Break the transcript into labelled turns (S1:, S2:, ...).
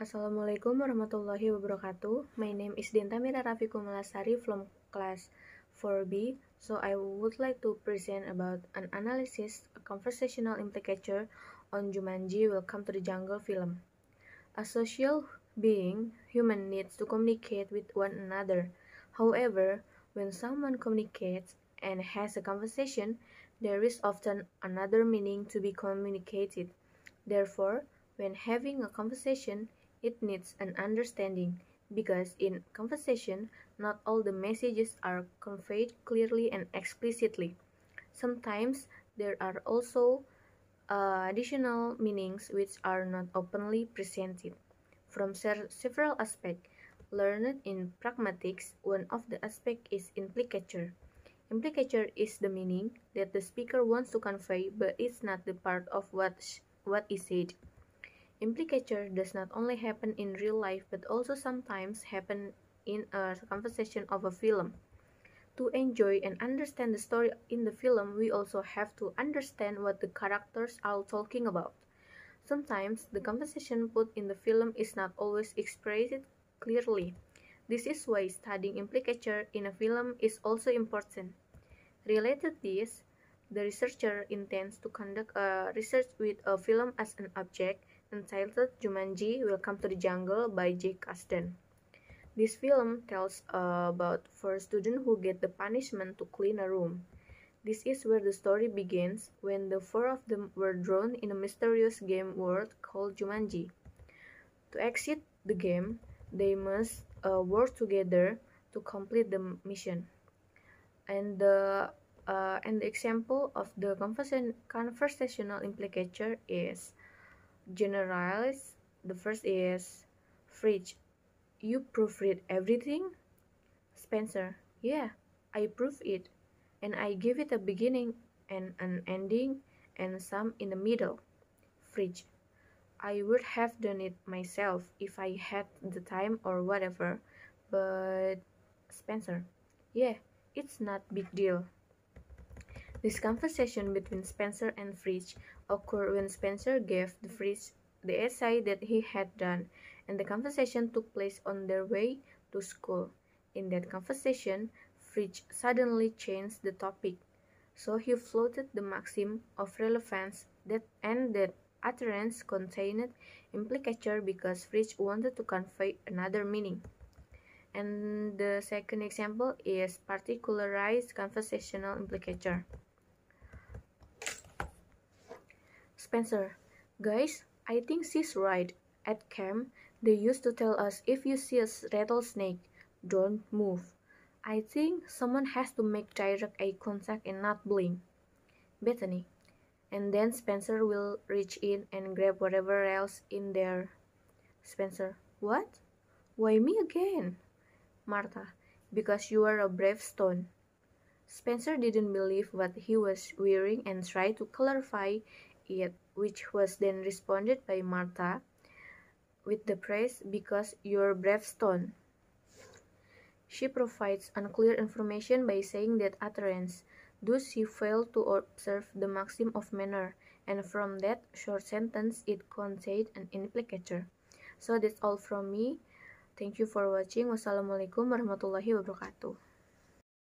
S1: Assalamualaikum warahmatullahi wabarakatuh. My name is Dinta Mira Rafiku from class 4B. So I would like to present about an analysis, a conversational implicature on Jumanji Welcome to the Jungle film. A social being, human needs to communicate with one another. However, when someone communicates and has a conversation, there is often another meaning to be communicated. Therefore, when having a conversation, It needs an understanding because in conversation, not all the messages are conveyed clearly and explicitly. Sometimes there are also uh, additional meanings which are not openly presented. From ser- several aspects, learned in pragmatics, one of the aspects is implicature. Implicature is the meaning that the speaker wants to convey, but it's not the part of what, what is said. Implicature does not only happen in real life but also sometimes happen in a conversation of a film. To enjoy and understand the story in the film, we also have to understand what the characters are talking about. Sometimes the conversation put in the film is not always expressed clearly. This is why studying implicature in a film is also important. Related this, the researcher intends to conduct a research with a film as an object entitled Jumanji Welcome to the Jungle by Jake Kasdan. This film tells about four students who get the punishment to clean a room. This is where the story begins when the four of them were drawn in a mysterious game world called Jumanji. To exit the game, they must uh, work together to complete the mission. And the uh, and the example of the conversational implicature is generalize. The first is Fridge. You proofread everything? Spencer. Yeah, I proof it. And I give it a beginning and an ending and some in the middle. Fridge. I would have done it myself if I had the time or whatever. But Spencer. Yeah, it's not big deal. This conversation between Spencer and Fritz occurred when Spencer gave the Fritz the essay that he had done, and the conversation took place on their way to school. In that conversation, Fritz suddenly changed the topic. So he floated the maxim of relevance that and that utterance contained implicature because Fritz wanted to convey another meaning. And the second example is particularized conversational implicature. Spencer, guys, I think she's right. At camp, they used to tell us if you see a rattlesnake, don't move. I think someone has to make direct eye contact and not blink. Bethany. And then Spencer will reach in and grab whatever else in there. Spencer. What? Why me again? Martha. Because you are a brave stone. Spencer didn't believe what he was wearing and tried to clarify it, which was then responded by Martha with the praise because you're brave stone. She provides unclear information by saying that utterance, thus she failed to observe the maxim of manner, and from that short sentence it contained an implicature. So that's all from me. Thank you for watching. Wassalamualaikum warahmatullahi wabarakatuh.